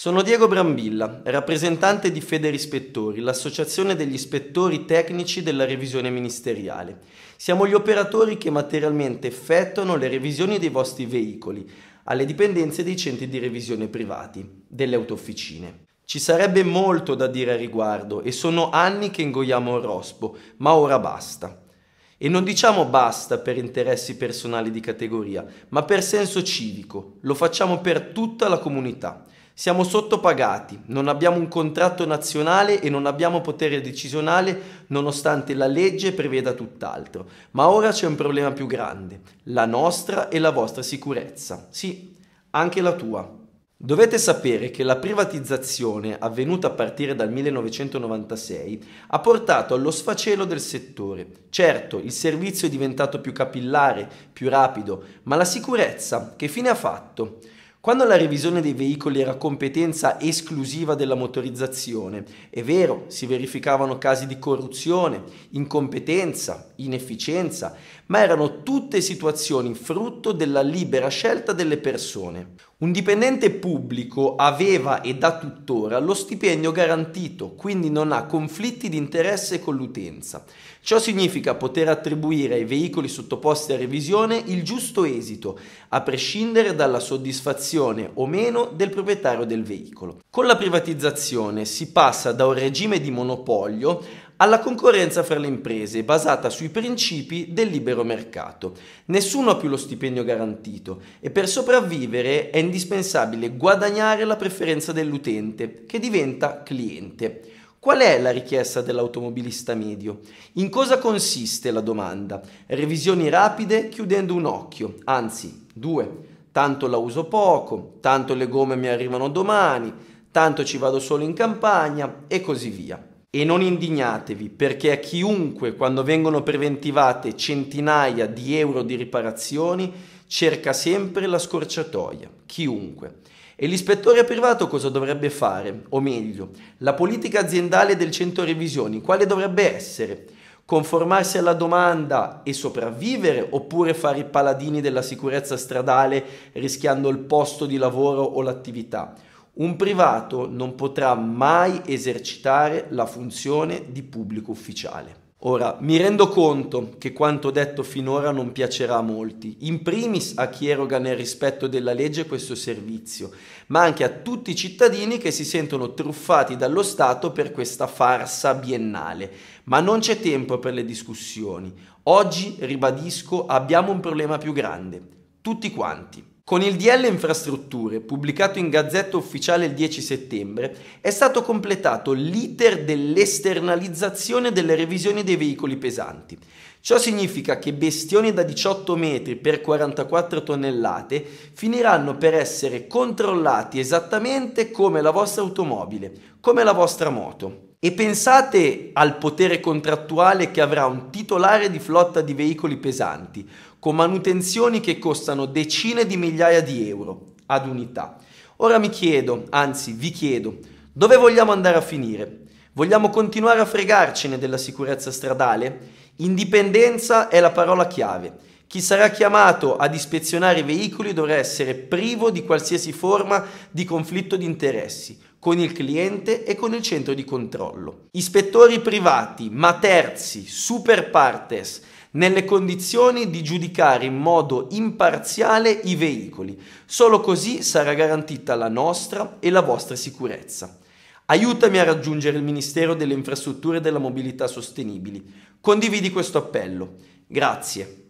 Sono Diego Brambilla, rappresentante di Federispettori, l'associazione degli ispettori tecnici della revisione ministeriale. Siamo gli operatori che materialmente effettuano le revisioni dei vostri veicoli alle dipendenze dei centri di revisione privati, delle autofficine. Ci sarebbe molto da dire a riguardo e sono anni che ingoiamo il rospo, ma ora basta. E non diciamo basta per interessi personali di categoria, ma per senso civico, lo facciamo per tutta la comunità. Siamo sottopagati, non abbiamo un contratto nazionale e non abbiamo potere decisionale nonostante la legge preveda tutt'altro. Ma ora c'è un problema più grande, la nostra e la vostra sicurezza. Sì, anche la tua. Dovete sapere che la privatizzazione avvenuta a partire dal 1996 ha portato allo sfacelo del settore. Certo, il servizio è diventato più capillare, più rapido, ma la sicurezza che fine ha fatto? Quando la revisione dei veicoli era competenza esclusiva della motorizzazione, è vero, si verificavano casi di corruzione, incompetenza, inefficienza, ma erano tutte situazioni frutto della libera scelta delle persone. Un dipendente pubblico aveva e ha tuttora lo stipendio garantito, quindi non ha conflitti di interesse con l'utenza. Ciò significa poter attribuire ai veicoli sottoposti a revisione il giusto esito, a prescindere dalla soddisfazione autorizzazione o meno del proprietario del veicolo. Con la privatizzazione si passa da un regime di monopolio alla concorrenza fra le imprese basata sui principi del libero mercato. Nessuno ha più lo stipendio garantito e per sopravvivere è indispensabile guadagnare la preferenza dell'utente che diventa cliente. Qual è la richiesta dell'automobilista medio? In cosa consiste la domanda? Revisioni rapide chiudendo un occhio, anzi due tanto la uso poco, tanto le gomme mi arrivano domani, tanto ci vado solo in campagna e così via. E non indignatevi perché a chiunque quando vengono preventivate centinaia di euro di riparazioni cerca sempre la scorciatoia, chiunque. E l'ispettore privato cosa dovrebbe fare? O meglio, la politica aziendale del centro revisioni quale dovrebbe essere? conformarsi alla domanda e sopravvivere oppure fare i paladini della sicurezza stradale rischiando il posto di lavoro o l'attività. Un privato non potrà mai esercitare la funzione di pubblico ufficiale. Ora, mi rendo conto che quanto detto finora non piacerà a molti, in primis a chi eroga nel rispetto della legge questo servizio, ma anche a tutti i cittadini che si sentono truffati dallo Stato per questa farsa biennale. Ma non c'è tempo per le discussioni. Oggi, ribadisco, abbiamo un problema più grande. Tutti quanti. Con il DL Infrastrutture, pubblicato in Gazzetta Ufficiale il 10 settembre, è stato completato l'iter dell'esternalizzazione delle revisioni dei veicoli pesanti, Ciò significa che bestioni da 18 metri per 44 tonnellate finiranno per essere controllati esattamente come la vostra automobile, come la vostra moto. E pensate al potere contrattuale che avrà un titolare di flotta di veicoli pesanti, con manutenzioni che costano decine di migliaia di euro ad unità. Ora mi chiedo, anzi vi chiedo, dove vogliamo andare a finire? Vogliamo continuare a fregarcene della sicurezza stradale? Indipendenza è la parola chiave. Chi sarà chiamato ad ispezionare i veicoli dovrà essere privo di qualsiasi forma di conflitto di interessi con il cliente e con il centro di controllo. Ispettori privati, ma terzi, super partes, nelle condizioni di giudicare in modo imparziale i veicoli. Solo così sarà garantita la nostra e la vostra sicurezza. Aiutami a raggiungere il Ministero delle Infrastrutture e della Mobilità Sostenibili. Condividi questo appello. Grazie.